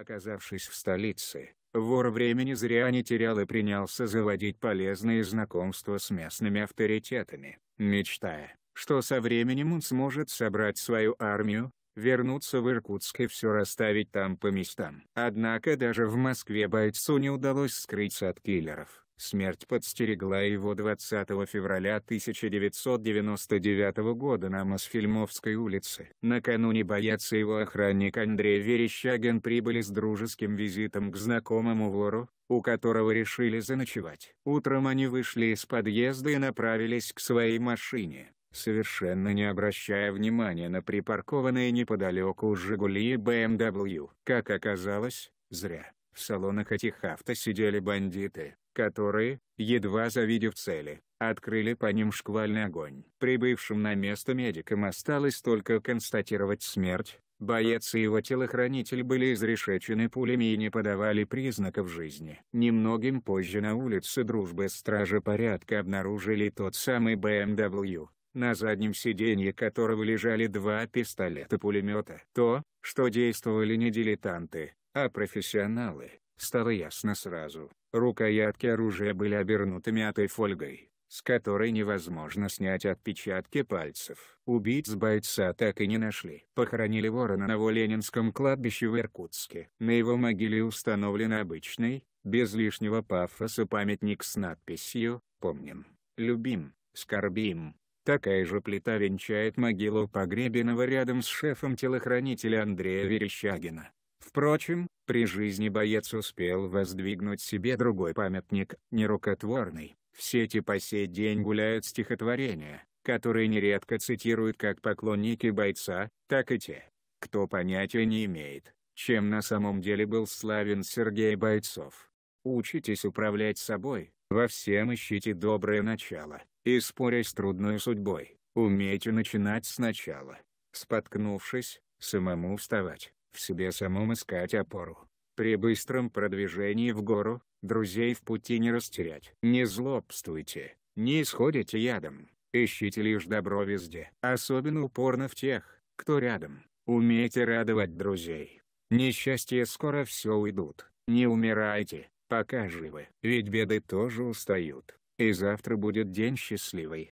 Оказавшись в столице, вор времени зря не терял и принялся заводить полезные знакомства с местными авторитетами, мечтая, что со временем он сможет собрать свою армию, вернуться в Иркутск и все расставить там по местам. Однако даже в Москве бойцу не удалось скрыться от киллеров. Смерть подстерегла его 20 февраля 1999 года на Мосфильмовской улице. Накануне боец и его охранник Андрей Верещагин прибыли с дружеским визитом к знакомому вору, у которого решили заночевать. Утром они вышли из подъезда и направились к своей машине, совершенно не обращая внимания на припаркованные неподалеку «Жигули» и BMW. Как оказалось, зря. В салонах этих авто сидели бандиты, которые, едва завидев цели, открыли по ним шквальный огонь. Прибывшим на место медикам осталось только констатировать смерть, Боец и его телохранитель были изрешечены пулями и не подавали признаков жизни. Немногим позже на улице дружбы стражи порядка обнаружили тот самый BMW, на заднем сиденье которого лежали два пистолета-пулемета. То, что действовали не дилетанты, а профессионалы, стало ясно сразу. Рукоятки оружия были обернуты мятой фольгой, с которой невозможно снять отпечатки пальцев. Убийц бойца так и не нашли. Похоронили ворона на Воленинском кладбище в Иркутске. На его могиле установлен обычный, без лишнего пафоса памятник с надписью «Помним, любим, скорбим». Такая же плита венчает могилу погребенного рядом с шефом телохранителя Андрея Верещагина. Впрочем, при жизни боец успел воздвигнуть себе другой памятник, нерукотворный. В сети по сей день гуляют стихотворения, которые нередко цитируют как поклонники бойца, так и те, кто понятия не имеет, чем на самом деле был славен Сергей Бойцов. Учитесь управлять собой, во всем ищите доброе начало, и споря с трудной судьбой, умейте начинать сначала. Споткнувшись, самому вставать, в себе самом искать опору. При быстром продвижении в гору, друзей в пути не растерять. Не злобствуйте, не исходите ядом. Ищите лишь добро везде. Особенно упорно в тех, кто рядом. Умейте радовать друзей. Несчастья скоро все уйдут. Не умирайте, пока живы. Ведь беды тоже устают. И завтра будет день счастливый.